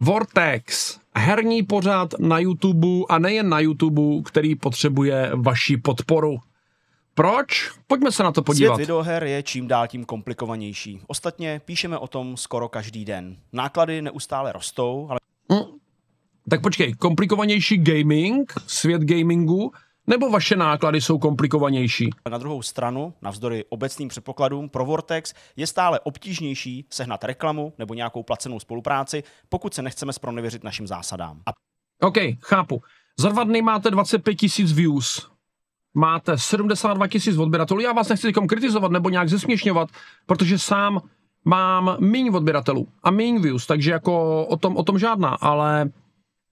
Vortex, herní pořád na YouTube a nejen na YouTube, který potřebuje vaši podporu. Proč? Pojďme se na to podívat. Svět videoher je čím dál tím komplikovanější. Ostatně píšeme o tom skoro každý den. Náklady neustále rostou, ale... Mm. Tak počkej, komplikovanější gaming, svět gamingu nebo vaše náklady jsou komplikovanější? Na druhou stranu, navzdory obecným předpokladům pro Vortex, je stále obtížnější sehnat reklamu nebo nějakou placenou spolupráci, pokud se nechceme spronevěřit našim zásadám. A... OK, chápu. Za dva dny máte 25 tisíc views, máte 72 tisíc odběratelů. Já vás nechci teďkom kritizovat nebo nějak zesměšňovat, protože sám mám méně odběratelů a méně views, takže jako o tom, o tom žádná, ale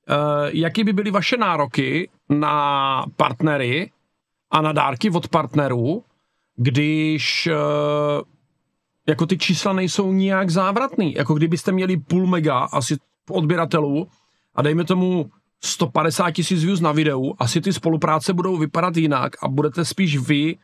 Eh, jaký by byly vaše nároky na partnery a na dárky od partnerů, když eh, jako ty čísla nejsou nijak závratný. Jako kdybyste měli půl mega asi odběratelů a dejme tomu 150 tisíc views na videu, asi ty spolupráce budou vypadat jinak a budete spíš vy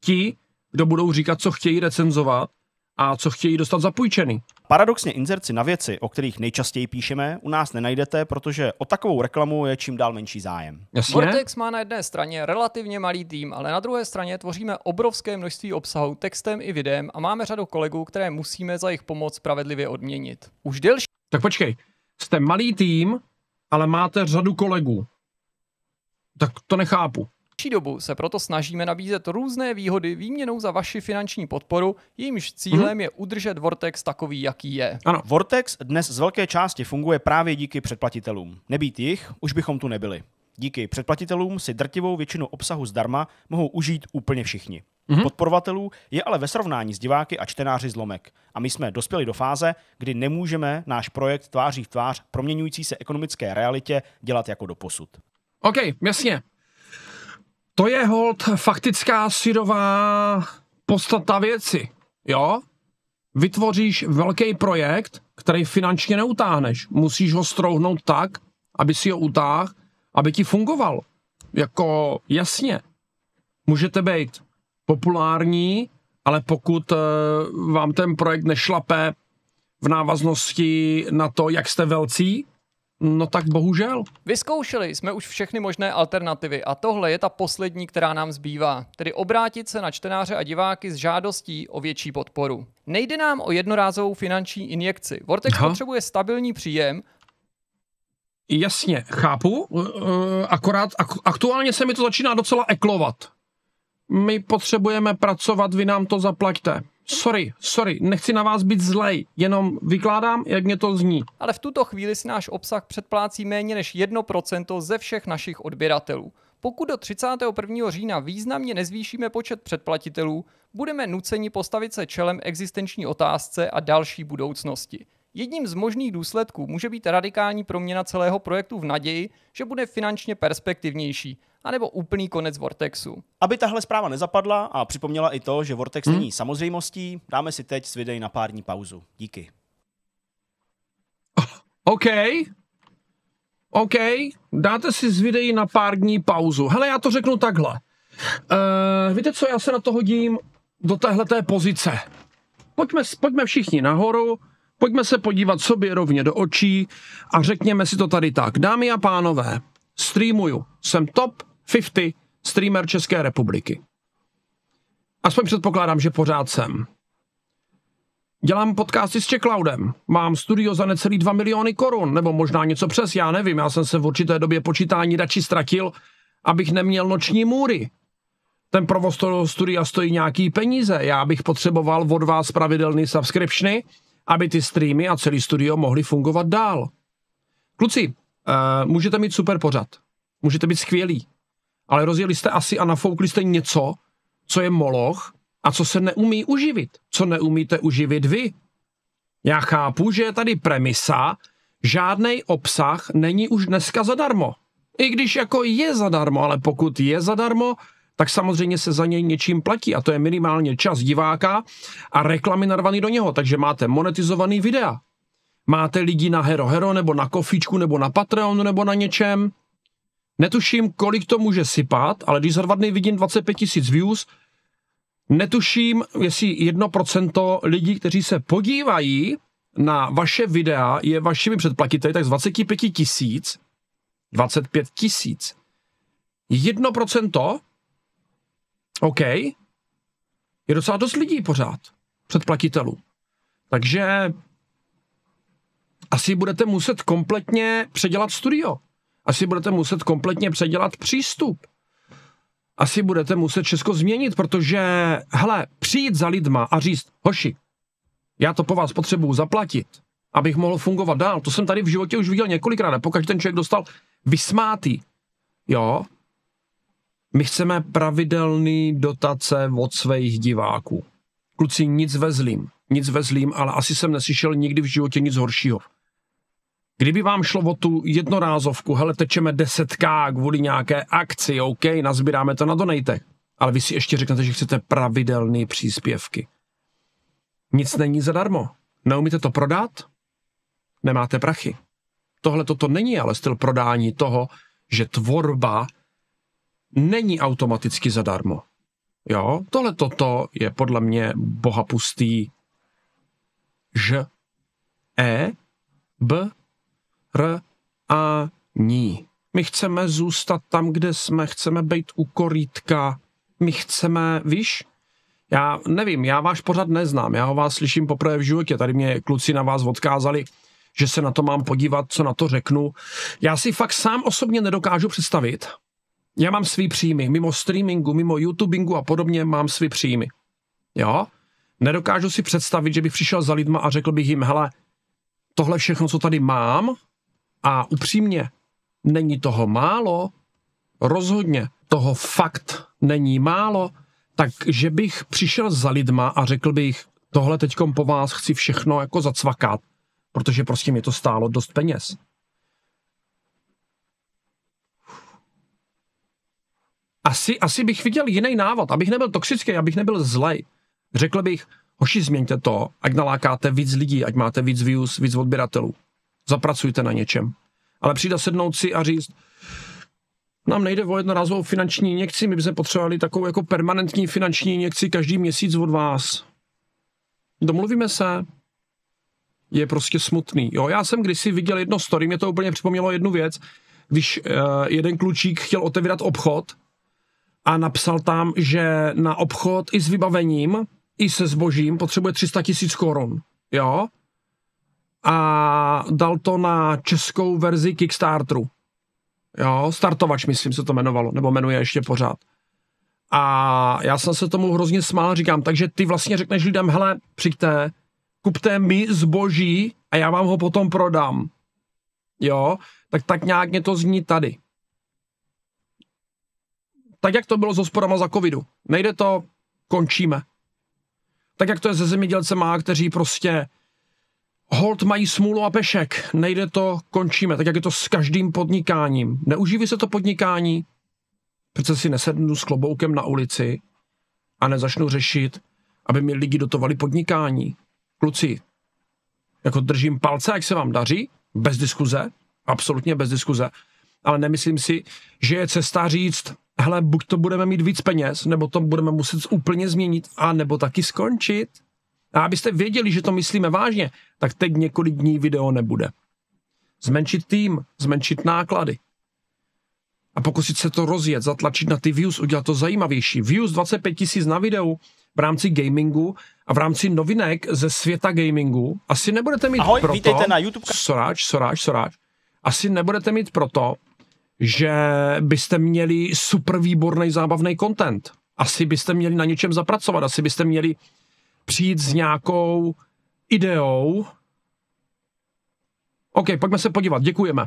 ti, kdo budou říkat, co chtějí recenzovat a co chtějí dostat zapůjčený. Paradoxně inzerci na věci, o kterých nejčastěji píšeme, u nás nenajdete, protože o takovou reklamu je čím dál menší zájem. Jasně. Vortex má na jedné straně relativně malý tým, ale na druhé straně tvoříme obrovské množství obsahu textem i videem a máme řadu kolegů, které musíme za jejich pomoc spravedlivě odměnit. Už delší. Tak počkej, jste malý tým, ale máte řadu kolegů. Tak to nechápu. Delší dobu se proto snažíme nabízet různé výhody výměnou za vaši finanční podporu, jejímž cílem hmm je udržet Vortex takový, jaký je. Ano, Vortex dnes z velké části funguje právě díky předplatitelům. Nebýt jich, už bychom tu nebyli. Díky předplatitelům si drtivou většinu obsahu zdarma mohou užít úplně všichni. Mm-hmm. Podporovatelů je ale ve srovnání s diváky a čtenáři zlomek. A my jsme dospěli do fáze, kdy nemůžeme náš projekt tváří v tvář proměňující se ekonomické realitě dělat jako doposud. OK, jasně. To je hold faktická syrová podstata věci. Jo? Vytvoříš velký projekt, který finančně neutáhneš. Musíš ho strouhnout tak, aby si ho utáhl, aby ti fungoval. Jako jasně, můžete být populární, ale pokud eh, vám ten projekt nešlape v návaznosti na to, jak jste velcí, No tak bohužel. Vyzkoušeli jsme už všechny možné alternativy a tohle je ta poslední, která nám zbývá, tedy obrátit se na čtenáře a diváky s žádostí o větší podporu. Nejde nám o jednorázovou finanční injekci. Vortex Aha. potřebuje stabilní příjem, Jasně, chápu, e, e, akorát aktuálně se mi to začíná docela eklovat. My potřebujeme pracovat, vy nám to zaplaťte sorry, sorry, nechci na vás být zlej, jenom vykládám, jak mě to zní. Ale v tuto chvíli si náš obsah předplácí méně než 1% ze všech našich odběratelů. Pokud do 31. října významně nezvýšíme počet předplatitelů, budeme nuceni postavit se čelem existenční otázce a další budoucnosti. Jedním z možných důsledků může být radikální proměna celého projektu v naději, že bude finančně perspektivnější, anebo úplný konec Vortexu. Aby tahle zpráva nezapadla a připomněla i to, že Vortex hmm. není samozřejmostí, dáme si teď s videí na pár dní pauzu. Díky. OK. OK, dáte si z videí na pár dní pauzu. Hele, já to řeknu takhle. Uh, víte co, já se na to hodím do téhleté pozice. Pojďme, pojďme všichni nahoru, Pojďme se podívat sobě rovně do očí a řekněme si to tady tak. Dámy a pánové, streamuju. Jsem top 50 streamer České republiky. Aspoň předpokládám, že pořád jsem. Dělám podcasty s Checkloudem. Mám studio za necelý 2 miliony korun, nebo možná něco přes, já nevím. Já jsem se v určité době počítání radši ztratil, abych neměl noční můry. Ten provoz toho studia stojí nějaký peníze. Já bych potřeboval od vás pravidelný subscriptiony, aby ty streamy a celý studio mohly fungovat dál. Kluci, uh, můžete mít super pořad, můžete být skvělí, ale rozjeli jste asi a nafoukli jste něco, co je moloch a co se neumí uživit, co neumíte uživit vy. Já chápu, že je tady premisa, žádný obsah není už dneska zadarmo. I když jako je zadarmo, ale pokud je zadarmo, tak samozřejmě se za něj něčím platí a to je minimálně čas diváka a reklamy narvaný do něho, takže máte monetizovaný videa. Máte lidi na Hero Hero, nebo na Kofičku, nebo na Patreonu, nebo na něčem. Netuším, kolik to může sypat, ale když za dva dny vidím 25 tisíc views, netuším, jestli 1% lidí, kteří se podívají na vaše videa, je vašimi předplatiteli, tak z 25 tisíc, 25 tisíc, OK, je docela dost lidí pořád, předplatitelů. Takže asi budete muset kompletně předělat studio. Asi budete muset kompletně předělat přístup. Asi budete muset Česko změnit, protože, hele, přijít za lidma a říct, hoši, já to po vás potřebuju zaplatit, abych mohl fungovat dál. To jsem tady v životě už viděl několikrát, a pokud ten člověk dostal vysmátý, jo, my chceme pravidelný dotace od svých diváků. Kluci, nic vezlím. Nic vezlím, ale asi jsem neslyšel nikdy v životě nic horšího. Kdyby vám šlo o tu jednorázovku, hele, tečeme 10k kvůli nějaké akci, OK, nazbíráme to na donate. Ale vy si ještě řeknete, že chcete pravidelné příspěvky. Nic není zadarmo. Neumíte to prodat? Nemáte prachy. Tohle toto není ale styl prodání toho, že tvorba není automaticky zadarmo. Jo, tohle toto je podle mě bohapustý ž e b r a ní. My chceme zůstat tam, kde jsme, chceme být u korítka, my chceme, víš, já nevím, já váš pořad neznám, já ho vás slyším poprvé v životě, tady mě kluci na vás odkázali, že se na to mám podívat, co na to řeknu. Já si fakt sám osobně nedokážu představit, já mám svý příjmy. Mimo streamingu, mimo YouTubingu a podobně mám svý příjmy. Jo? Nedokážu si představit, že bych přišel za lidma a řekl bych jim, hele, tohle všechno, co tady mám, a upřímně, není toho málo, rozhodně toho fakt není málo, takže bych přišel za lidma a řekl bych, tohle teďkom po vás chci všechno jako zacvakat, protože prostě mi to stálo dost peněz. asi, asi bych viděl jiný návod, abych nebyl toxický, abych nebyl zlej. Řekl bych, hoši, změňte to, ať nalákáte víc lidí, ať máte víc views, víc odběratelů. Zapracujte na něčem. Ale přijde sednout si a říct, nám nejde o jednorazovou finanční injekci, my bychom potřebovali takovou jako permanentní finanční injekci každý měsíc od vás. Domluvíme se, je prostě smutný. Jo, já jsem kdysi viděl jedno story, mě to úplně připomnělo jednu věc, když uh, jeden klučík chtěl otevírat obchod a napsal tam, že na obchod i s vybavením, i se zbožím potřebuje 300 tisíc korun. Jo? A dal to na českou verzi Kickstarteru. Jo, startovač, myslím, se to jmenovalo, nebo jmenuje ještě pořád. A já jsem se tomu hrozně smál, říkám, takže ty vlastně řekneš lidem, hele, přijďte, kupte mi zboží a já vám ho potom prodám. Jo, tak tak nějak mě to zní tady. Tak jak to bylo s hospodama za covidu. Nejde to, končíme. Tak jak to je se zemědělcema, kteří prostě hold mají smůlu a pešek. Nejde to, končíme. Tak jak je to s každým podnikáním. Neužívi se to podnikání, přece si nesednu s kloboukem na ulici a nezačnu řešit, aby mi lidi dotovali podnikání. Kluci, jako držím palce, jak se vám daří, bez diskuze, absolutně bez diskuze, ale nemyslím si, že je cesta říct, hele, buď to budeme mít víc peněz, nebo to budeme muset úplně změnit, a nebo taky skončit. A abyste věděli, že to myslíme vážně, tak teď několik dní video nebude. Zmenšit tým, zmenšit náklady. A pokusit se to rozjet, zatlačit na ty views, udělat to zajímavější. Views 25 tisíc na videu v rámci gamingu a v rámci novinek ze světa gamingu. Asi nebudete mít Ahoj, proto... vítejte na YouTube. Soráč, soráč, soráč. Asi nebudete mít proto, že byste měli super výborný zábavný content. Asi byste měli na něčem zapracovat, asi byste měli přijít s nějakou ideou. OK, pojďme se podívat, děkujeme.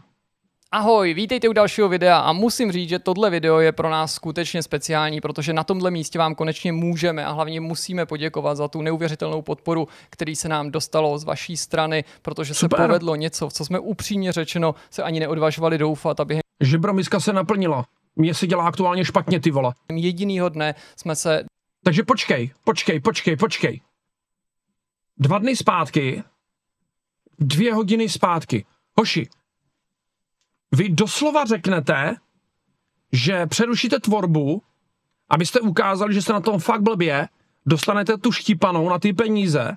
Ahoj, vítejte u dalšího videa a musím říct, že tohle video je pro nás skutečně speciální, protože na tomhle místě vám konečně můžeme a hlavně musíme poděkovat za tu neuvěřitelnou podporu, který se nám dostalo z vaší strany, protože Super. se povedlo něco, co jsme upřímně řečeno se ani neodvažovali doufat a během Žebra miska se naplnila. Mně se dělá aktuálně špatně, ty vole. Jedinýho dne jsme se... Takže počkej, počkej, počkej, počkej. Dva dny zpátky, dvě hodiny zpátky. Hoši, vy doslova řeknete, že přerušíte tvorbu, abyste ukázali, že jste na tom fakt blbě, dostanete tu štípanou na ty peníze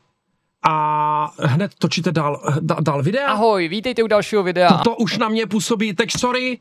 a hned točíte dál, dál videa. Ahoj, vítejte u dalšího videa. To, to už na mě působí, tak sorry,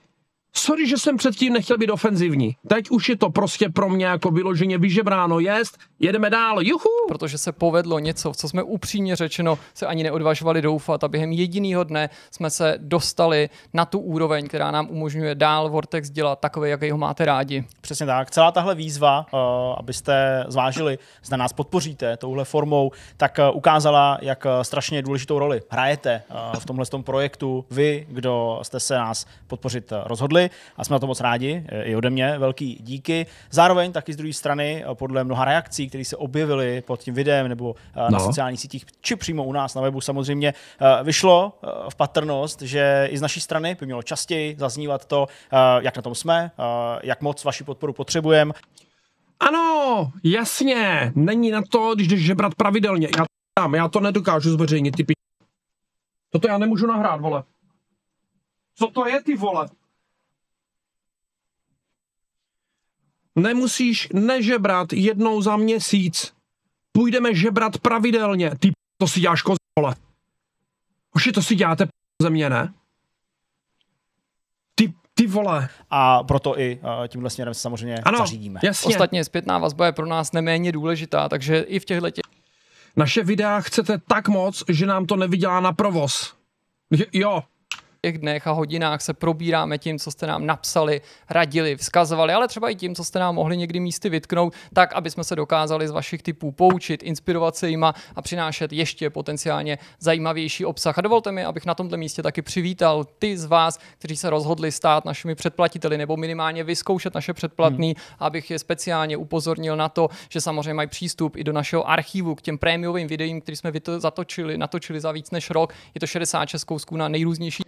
sorry, že jsem předtím nechtěl být ofenzivní. Teď už je to prostě pro mě jako vyloženě vyžebráno jest, jedeme dál, juhu! Protože se povedlo něco, co jsme upřímně řečeno se ani neodvažovali doufat a během jediného dne jsme se dostali na tu úroveň, která nám umožňuje dál Vortex dělat takový, jaký ho máte rádi. Přesně tak. Celá tahle výzva, eh, abyste zvážili, zda nás podpoříte touhle formou, tak eh, ukázala, jak eh, strašně důležitou roli hrajete v tomhle projektu vy, kdo jste se nás podpořit rozhodli podpořili a jsme na to moc rádi. Eh, I ode mě velký díky. Zároveň taky z druhé strany, eh, podle mnoha reakcí, které se objevily pod tím videem nebo eh, na no. sociálních sítích, či přímo u nás na webu samozřejmě, vyšlo v patrnost, že i z naší strany by mělo častěji zaznívat to, jak na tom jsme, jak moc vaši podporu potřebujeme. Ano, jasně, není na to, když jdeš žebrat pravidelně. Já tam, já to nedokážu zveřejnit, ty p... Toto já nemůžu nahrát, vole. Co to je, ty vole? Nemusíš nežebrat jednou za měsíc. Půjdeme žebrat pravidelně. Ty to si děláš kozole. Oši, to si děláte ze mě, ne? Ty, ty vole. A proto i uh, tímhle směrem se samozřejmě ano, zařídíme. Jasně. Ostatně zpětná vazba je pro nás neméně důležitá, takže i v těchto těch... Naše videa chcete tak moc, že nám to nevydělá na provoz. Jo, těch dnech a hodinách se probíráme tím, co jste nám napsali, radili, vzkazovali, ale třeba i tím, co jste nám mohli někdy místy vytknout, tak, aby jsme se dokázali z vašich typů poučit, inspirovat se jima a přinášet ještě potenciálně zajímavější obsah. A dovolte mi, abych na tomto místě taky přivítal ty z vás, kteří se rozhodli stát našimi předplatiteli nebo minimálně vyzkoušet naše předplatný, hmm. abych je speciálně upozornil na to, že samozřejmě mají přístup i do našeho archivu k těm prémiovým videím, které jsme zatočili, natočili za víc než rok. Je to 66 kousků na nejrůznější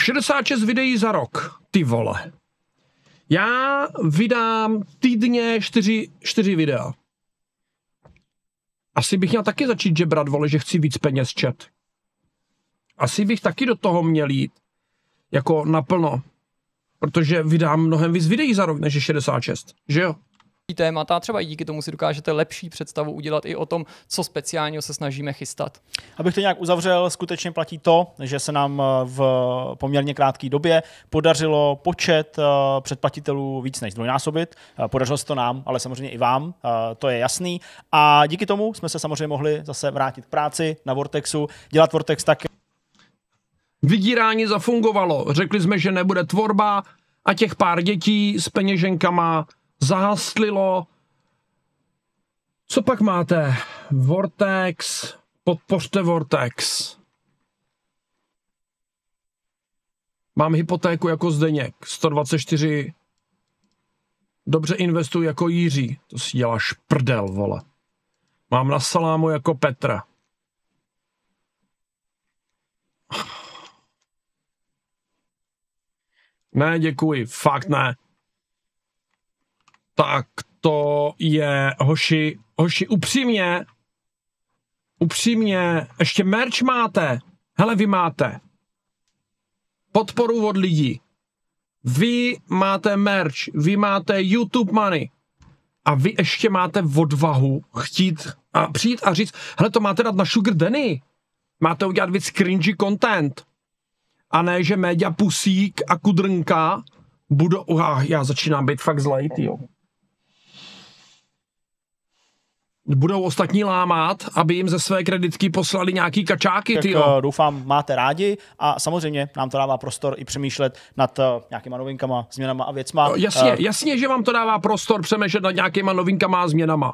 66 videí za rok, ty vole. Já vydám týdně 4, 4 videa. Asi bych měl taky začít žebrat, vole, že chci víc peněz čet. Asi bych taky do toho měl jít. Jako naplno. Protože vydám mnohem víc videí za rok, než je 66. Že jo? témata. Třeba i díky tomu si dokážete lepší představu udělat i o tom, co speciálního se snažíme chystat. Abych to nějak uzavřel, skutečně platí to, že se nám eh, v poměrně krátké době podařilo počet eh, předplatitelů víc než dvojnásobit. Eh, podařilo se to nám, ale samozřejmě i vám, to je jasný. A díky tomu jsme se samozřejmě mohli zase vrátit k práci na Vortexu, dělat Vortex tak. Vydírání zafungovalo. Řekli jsme, že nebude tvorba a těch pár dětí s peněženkama zahaslilo. Co pak máte? Vortex, podpořte Vortex. Mám hypotéku jako Zdeněk, 124. Dobře investuji jako Jiří, to si děláš prdel, vole. Mám na salámu jako Petra. Ne, děkuji, fakt ne tak to je, hoši, hoši, upřímně, upřímně, ještě merch máte. Hele, vy máte podporu od lidí. Vy máte merch, vy máte YouTube money a vy ještě máte odvahu chtít a přijít a říct, hele, to máte dát na Sugar Danny. Máte udělat víc cringy content. A ne, že média pusík a kudrnka budou... Uh, já začínám být fakt zlej, jo. budou ostatní lámat, aby jim ze své kreditky poslali nějaký kačáky. Tak tyjo. Eh, doufám, máte rádi a samozřejmě nám to dává prostor i přemýšlet nad eh, nějakýma novinkama, změnama a věcma. jasně, uh, jasně, že vám to dává prostor přemýšlet nad nějakýma novinkama a změnama.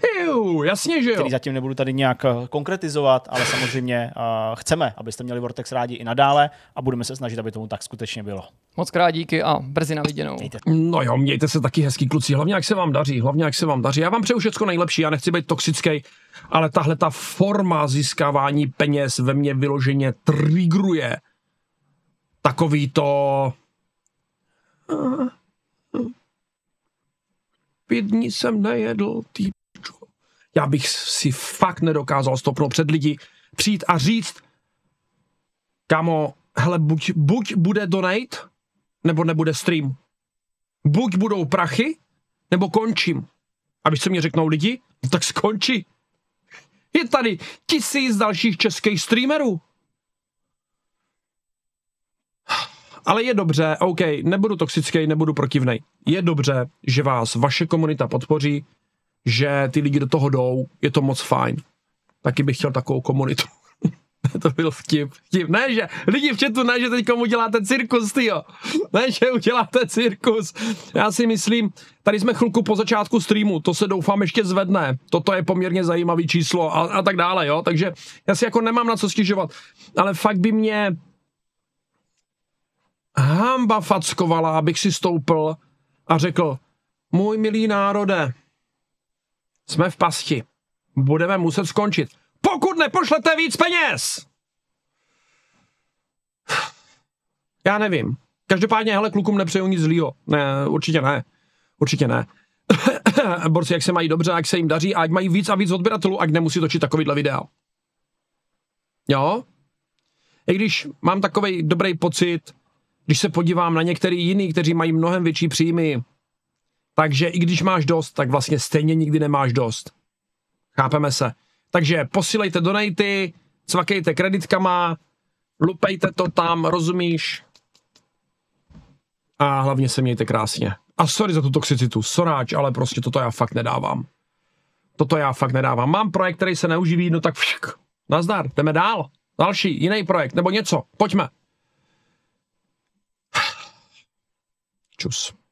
Piu, jasně, že jo. Který zatím nebudu tady nějak eh, konkretizovat, ale samozřejmě uh, chceme, abyste měli Vortex rádi i nadále a budeme se snažit, aby tomu tak skutečně bylo. Moc krát díky a brzy na viděnou. No jo, mějte se taky hezký kluci, hlavně jak se vám daří, hlavně jak se vám daří. Já vám přeju všechno nejlepší, já nechci být toxický, ale tahle ta forma získávání peněz ve mně vyloženě trigruje takový to... Eh, pět dní jsem nejedl, ty já bych si fakt nedokázal stopnout před lidi, přijít a říct, kamo, hele, buď, buď bude donate, nebo nebude stream. Buď budou prachy, nebo končím. A když se mě řeknou lidi, no tak skončí. Je tady tisíc dalších českých streamerů. Ale je dobře, OK, nebudu toxický, nebudu protivnej. Je dobře, že vás vaše komunita podpoří, že ty lidi do toho jdou, je to moc fajn. Taky bych chtěl takovou komunitu. to byl vtip, vtip. Ne, že lidi v chatu, ne, že teď komu děláte cirkus, jo. Ne, že uděláte cirkus. Já si myslím, tady jsme chvilku po začátku streamu, to se doufám ještě zvedne. Toto je poměrně zajímavý číslo a, a tak dále, jo. Takže já si jako nemám na co stěžovat. Ale fakt by mě hamba fackovala, abych si stoupil a řekl, můj milý národe, jsme v pasti. Budeme muset skončit. Pokud nepošlete víc peněz! Já nevím. Každopádně, hele, klukům nepřeju nic zlýho. Ne, určitě ne. Určitě ne. Borci, jak se mají dobře, jak se jim daří a ať mají víc a víc odběratelů, ať nemusí točit takovýhle videa. Jo? I když mám takový dobrý pocit, když se podívám na některý jiný, kteří mají mnohem větší příjmy, takže i když máš dost, tak vlastně stejně nikdy nemáš dost. Chápeme se. Takže posílejte donaty, cvakejte kreditkama, lupejte to tam, rozumíš? A hlavně se mějte krásně. A sorry za tu toxicitu, soráč, ale prostě toto já fakt nedávám. Toto já fakt nedávám. Mám projekt, který se neuživí, no tak však. Nazdar, jdeme dál. Další, jiný projekt, nebo něco. Pojďme. Čus.